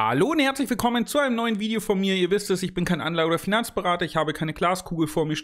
Hallo und herzlich willkommen zu einem neuen Video von mir. Ihr wisst es, ich bin kein Anlage- oder Finanzberater, ich habe keine Glaskugel vor mir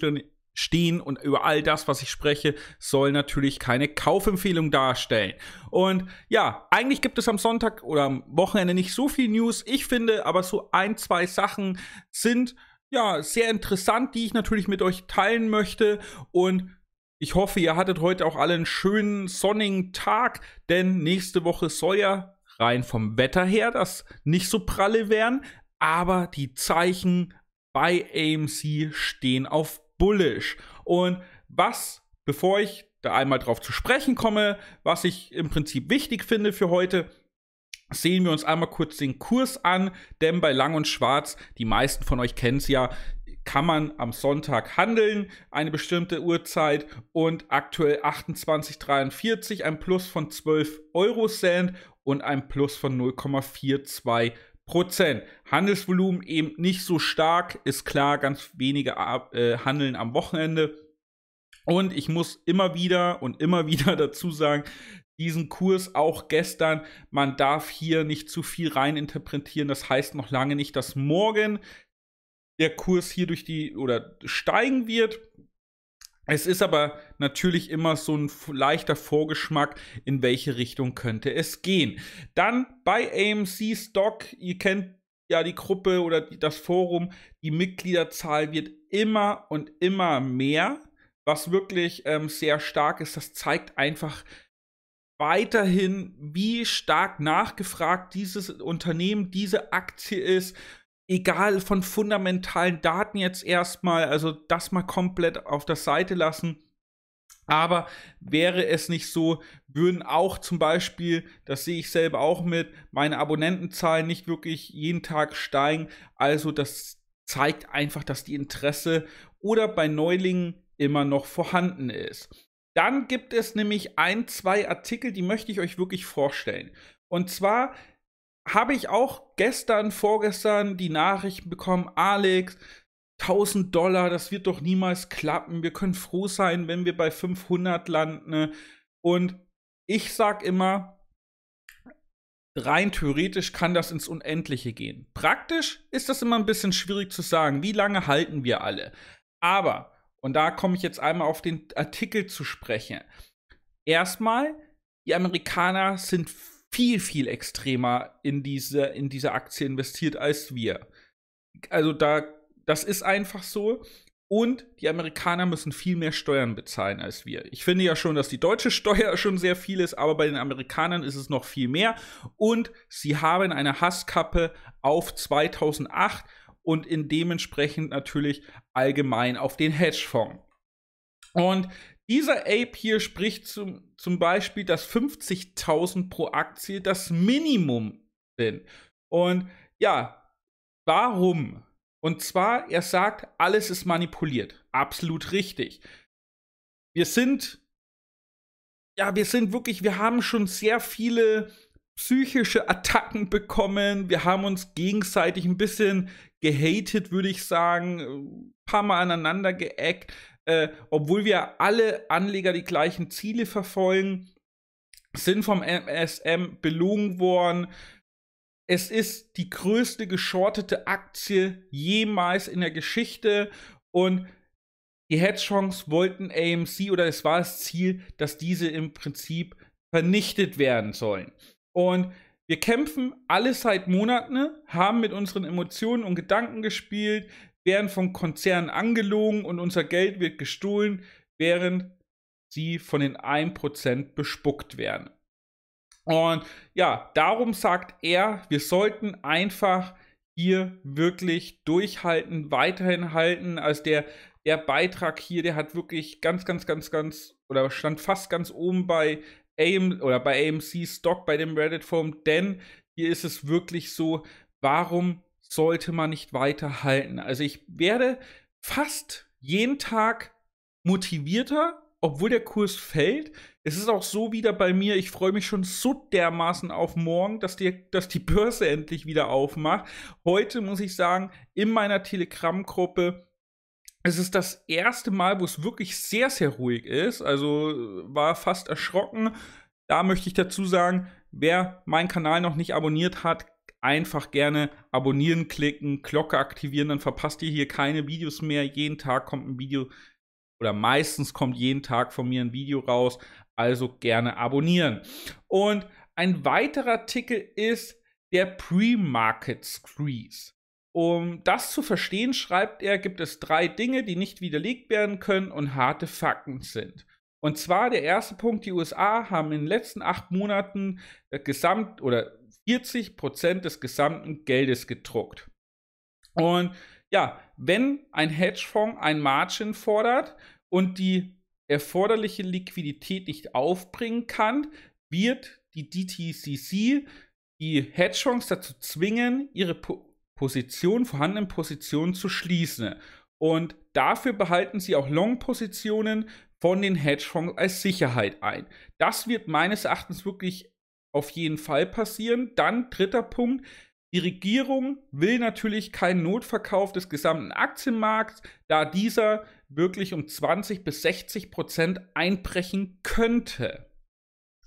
stehen und über all das, was ich spreche, soll natürlich keine Kaufempfehlung darstellen. Und ja, eigentlich gibt es am Sonntag oder am Wochenende nicht so viel News. Ich finde aber so ein, zwei Sachen sind ja sehr interessant, die ich natürlich mit euch teilen möchte und ich hoffe, ihr hattet heute auch alle einen schönen sonnigen Tag, denn nächste Woche soll ja rein vom Wetter her dass nicht so pralle wären, aber die Zeichen bei AMC stehen auf bullish. Und was, bevor ich da einmal drauf zu sprechen komme, was ich im Prinzip wichtig finde für heute, sehen wir uns einmal kurz den Kurs an, denn bei Lang und Schwarz, die meisten von euch kennen es ja, kann man am Sonntag handeln, eine bestimmte Uhrzeit und aktuell 28,43, ein Plus von 12 Euro Cent und ein Plus von 0,42 Prozent. Handelsvolumen eben nicht so stark, ist klar, ganz wenige äh, handeln am Wochenende. Und ich muss immer wieder und immer wieder dazu sagen, diesen Kurs auch gestern, man darf hier nicht zu viel reininterpretieren. Das heißt noch lange nicht, dass morgen der Kurs hier durch die oder steigen wird es ist aber natürlich immer so ein leichter Vorgeschmack, in welche Richtung könnte es gehen. Dann bei AMC Stock, ihr kennt ja die Gruppe oder das Forum, die Mitgliederzahl wird immer und immer mehr, was wirklich ähm, sehr stark ist. Das zeigt einfach weiterhin, wie stark nachgefragt dieses Unternehmen, diese Aktie ist egal von fundamentalen Daten jetzt erstmal, also das mal komplett auf der Seite lassen. Aber wäre es nicht so, würden auch zum Beispiel, das sehe ich selber auch mit, meine Abonnentenzahlen nicht wirklich jeden Tag steigen. Also das zeigt einfach, dass die Interesse oder bei Neulingen immer noch vorhanden ist. Dann gibt es nämlich ein, zwei Artikel, die möchte ich euch wirklich vorstellen. Und zwar habe ich auch gestern, vorgestern die Nachrichten bekommen, Alex, 1000 Dollar, das wird doch niemals klappen. Wir können froh sein, wenn wir bei 500 landen. Ne? Und ich sag immer, rein theoretisch kann das ins Unendliche gehen. Praktisch ist das immer ein bisschen schwierig zu sagen, wie lange halten wir alle. Aber, und da komme ich jetzt einmal auf den Artikel zu sprechen. Erstmal, die Amerikaner sind viel, viel extremer in diese, in diese Aktie investiert als wir. Also da, das ist einfach so. Und die Amerikaner müssen viel mehr Steuern bezahlen als wir. Ich finde ja schon, dass die deutsche Steuer schon sehr viel ist, aber bei den Amerikanern ist es noch viel mehr. Und sie haben eine Hasskappe auf 2008 und in dementsprechend natürlich allgemein auf den Hedgefonds. Und dieser Ape hier spricht zum, zum Beispiel, dass 50.000 pro Aktie das Minimum sind. Und ja, warum? Und zwar, er sagt, alles ist manipuliert. Absolut richtig. Wir sind, ja, wir sind wirklich, wir haben schon sehr viele psychische Attacken bekommen. Wir haben uns gegenseitig ein bisschen gehatet, würde ich sagen. Ein paar Mal aneinander geeckt äh, obwohl wir alle Anleger die gleichen Ziele verfolgen, sind vom MSM belogen worden. Es ist die größte geschortete Aktie jemals in der Geschichte und die Hedgehogs wollten AMC oder es war das Ziel, dass diese im Prinzip vernichtet werden sollen. Und wir kämpfen alle seit Monaten, ne, haben mit unseren Emotionen und Gedanken gespielt werden von Konzernen angelogen und unser Geld wird gestohlen, während sie von den 1% bespuckt werden. Und ja, darum sagt er, wir sollten einfach hier wirklich durchhalten, weiterhin halten. Also der, der Beitrag hier, der hat wirklich ganz, ganz, ganz, ganz oder stand fast ganz oben bei AM oder bei AMC Stock bei dem Reddit Forum, denn hier ist es wirklich so, warum sollte man nicht weiterhalten. Also ich werde fast jeden Tag motivierter, obwohl der Kurs fällt. Es ist auch so wieder bei mir, ich freue mich schon so dermaßen auf morgen, dass die, dass die Börse endlich wieder aufmacht. Heute muss ich sagen, in meiner Telegram-Gruppe es ist das erste Mal, wo es wirklich sehr, sehr ruhig ist. Also äh, war fast erschrocken. Da möchte ich dazu sagen, wer meinen Kanal noch nicht abonniert hat, einfach gerne abonnieren klicken, Glocke aktivieren, dann verpasst ihr hier keine Videos mehr. Jeden Tag kommt ein Video oder meistens kommt jeden Tag von mir ein Video raus. Also gerne abonnieren. Und ein weiterer Artikel ist der Pre-Market Squeeze. Um das zu verstehen, schreibt er, gibt es drei Dinge, die nicht widerlegt werden können und harte Fakten sind. Und zwar der erste Punkt, die USA haben in den letzten acht Monaten äh, gesamt oder 40 Prozent des gesamten Geldes gedruckt. Und ja, wenn ein Hedgefonds ein Margin fordert und die erforderliche Liquidität nicht aufbringen kann, wird die DTCC die Hedgefonds dazu zwingen, ihre po Position, vorhandenen Positionen zu schließen. Und dafür behalten sie auch Long-Positionen von den Hedgefonds als Sicherheit ein. Das wird meines Erachtens wirklich auf jeden Fall passieren. Dann dritter Punkt. Die Regierung will natürlich keinen Notverkauf des gesamten Aktienmarkts, da dieser wirklich um 20 bis 60 Prozent einbrechen könnte.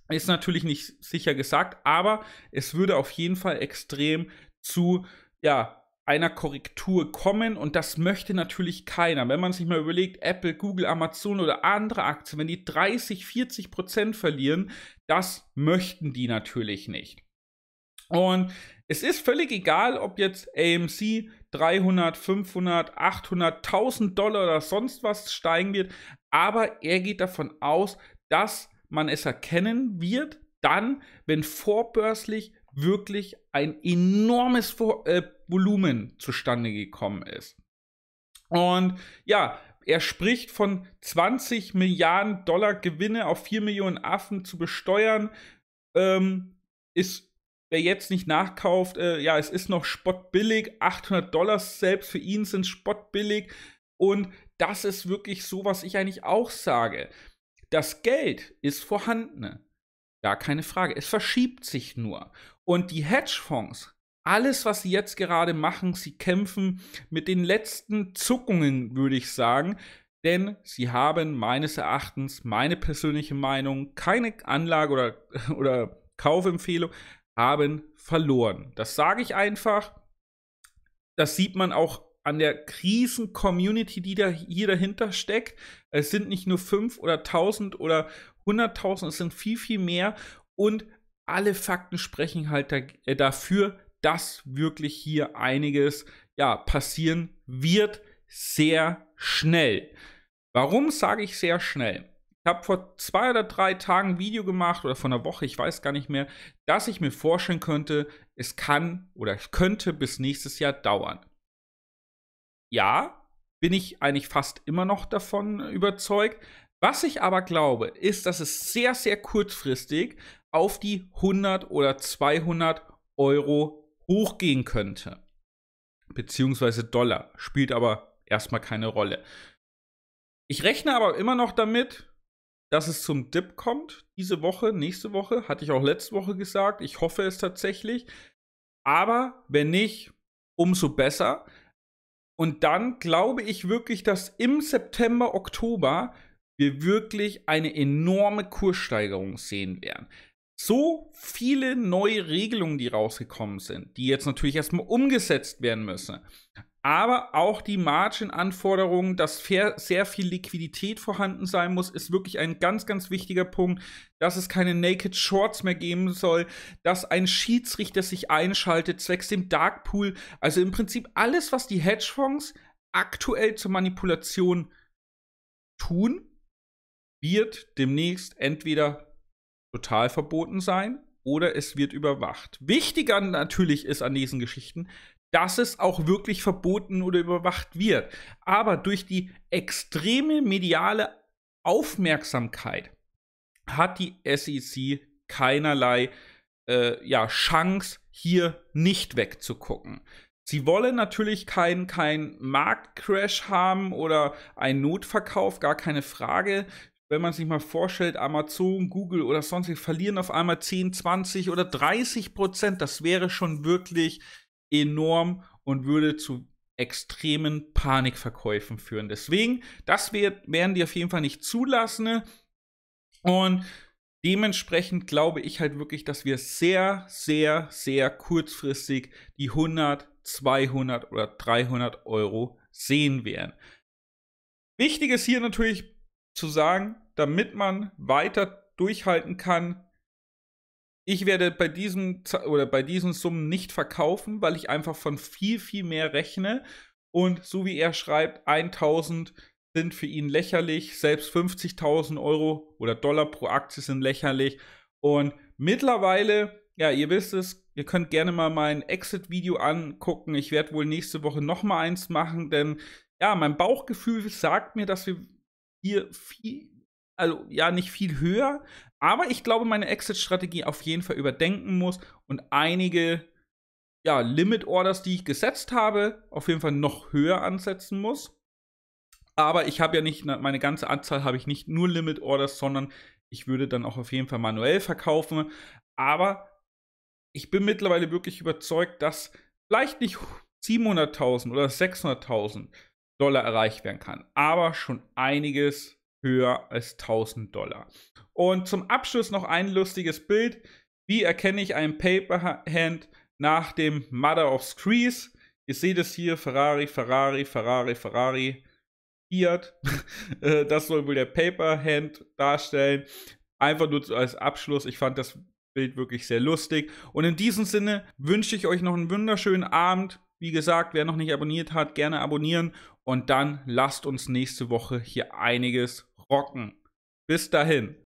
Ist natürlich nicht sicher gesagt, aber es würde auf jeden Fall extrem zu ja, einer Korrektur kommen und das möchte natürlich keiner. Wenn man sich mal überlegt, Apple, Google, Amazon oder andere Aktien, wenn die 30, 40 Prozent verlieren, das möchten die natürlich nicht. Und es ist völlig egal, ob jetzt AMC 300, 500, 800, 1000 Dollar oder sonst was steigen wird, aber er geht davon aus, dass man es erkennen wird, dann, wenn vorbörslich wirklich ein enormes Vor äh, Volumen zustande gekommen ist. Und ja, er spricht von 20 Milliarden Dollar Gewinne auf 4 Millionen Affen zu besteuern. Ähm, ist, wer jetzt nicht nachkauft, äh, ja, es ist noch spottbillig. 800 Dollar selbst für ihn sind spottbillig. Und das ist wirklich so, was ich eigentlich auch sage. Das Geld ist vorhanden. Gar keine Frage. Es verschiebt sich nur. Und die Hedgefonds alles, was sie jetzt gerade machen, sie kämpfen mit den letzten Zuckungen, würde ich sagen. Denn sie haben meines Erachtens, meine persönliche Meinung, keine Anlage oder, oder Kaufempfehlung, haben verloren. Das sage ich einfach. Das sieht man auch an der Krisen-Community, die da hier dahinter steckt. Es sind nicht nur 5 oder 1000 oder 100.000, es sind viel, viel mehr. Und alle Fakten sprechen halt da, äh, dafür, dass wirklich hier einiges ja, passieren wird sehr schnell. Warum sage ich sehr schnell? Ich habe vor zwei oder drei Tagen ein Video gemacht oder von einer Woche, ich weiß gar nicht mehr, dass ich mir vorstellen könnte, es kann oder es könnte bis nächstes Jahr dauern. Ja, bin ich eigentlich fast immer noch davon überzeugt. Was ich aber glaube, ist, dass es sehr, sehr kurzfristig auf die 100 oder 200 Euro hochgehen könnte, beziehungsweise Dollar, spielt aber erstmal keine Rolle. Ich rechne aber immer noch damit, dass es zum Dip kommt diese Woche, nächste Woche, hatte ich auch letzte Woche gesagt. Ich hoffe es tatsächlich. Aber wenn nicht, umso besser. Und dann glaube ich wirklich, dass im September, Oktober wir wirklich eine enorme Kurssteigerung sehen werden so viele neue Regelungen, die rausgekommen sind, die jetzt natürlich erstmal umgesetzt werden müssen. Aber auch die margin anforderungen dass sehr viel Liquidität vorhanden sein muss, ist wirklich ein ganz, ganz wichtiger Punkt. Dass es keine Naked Shorts mehr geben soll, dass ein Schiedsrichter sich einschaltet, zwecks dem Darkpool. Also im Prinzip alles, was die Hedgefonds aktuell zur Manipulation tun, wird demnächst entweder total verboten sein oder es wird überwacht. Wichtiger natürlich ist an diesen Geschichten, dass es auch wirklich verboten oder überwacht wird. Aber durch die extreme mediale Aufmerksamkeit hat die SEC keinerlei äh, ja, Chance, hier nicht wegzugucken. Sie wollen natürlich keinen kein Marktcrash haben oder einen Notverkauf, gar keine Frage wenn man sich mal vorstellt, Amazon, Google oder sonstig verlieren auf einmal 10, 20 oder 30 Prozent. Das wäre schon wirklich enorm und würde zu extremen Panikverkäufen führen. Deswegen, das wird, werden die auf jeden Fall nicht zulassen. Und dementsprechend glaube ich halt wirklich, dass wir sehr, sehr, sehr kurzfristig die 100, 200 oder 300 Euro sehen werden. Wichtig ist hier natürlich zu sagen, damit man weiter durchhalten kann, ich werde bei diesem oder bei diesen Summen nicht verkaufen, weil ich einfach von viel, viel mehr rechne. Und so wie er schreibt, 1000 sind für ihn lächerlich, selbst 50.000 Euro oder Dollar pro Aktie sind lächerlich. Und mittlerweile, ja, ihr wisst es, ihr könnt gerne mal mein Exit-Video angucken. Ich werde wohl nächste Woche nochmal eins machen, denn ja, mein Bauchgefühl sagt mir, dass wir hier viel, also ja, nicht viel höher, aber ich glaube, meine Exit-Strategie auf jeden Fall überdenken muss und einige ja, Limit-Orders, die ich gesetzt habe, auf jeden Fall noch höher ansetzen muss. Aber ich habe ja nicht, ne, meine ganze Anzahl habe ich nicht nur Limit-Orders, sondern ich würde dann auch auf jeden Fall manuell verkaufen. Aber ich bin mittlerweile wirklich überzeugt, dass vielleicht nicht 700.000 oder 600.000, Dollar erreicht werden kann, aber schon einiges höher als 1000 Dollar. Und zum Abschluss noch ein lustiges Bild. Wie erkenne ich einen Paperhand nach dem Mother of Screes? Ihr seht es hier, Ferrari, Ferrari, Ferrari, Ferrari, Fiat. Äh, das soll wohl der Paperhand darstellen. Einfach nur als Abschluss. Ich fand das Bild wirklich sehr lustig. Und in diesem Sinne wünsche ich euch noch einen wunderschönen Abend. Wie gesagt, wer noch nicht abonniert hat, gerne abonnieren und dann lasst uns nächste Woche hier einiges rocken. Bis dahin.